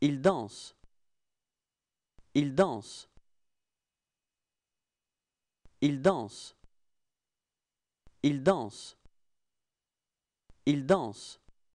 Il danse. Il danse. Il danse. Il danse. Il danse.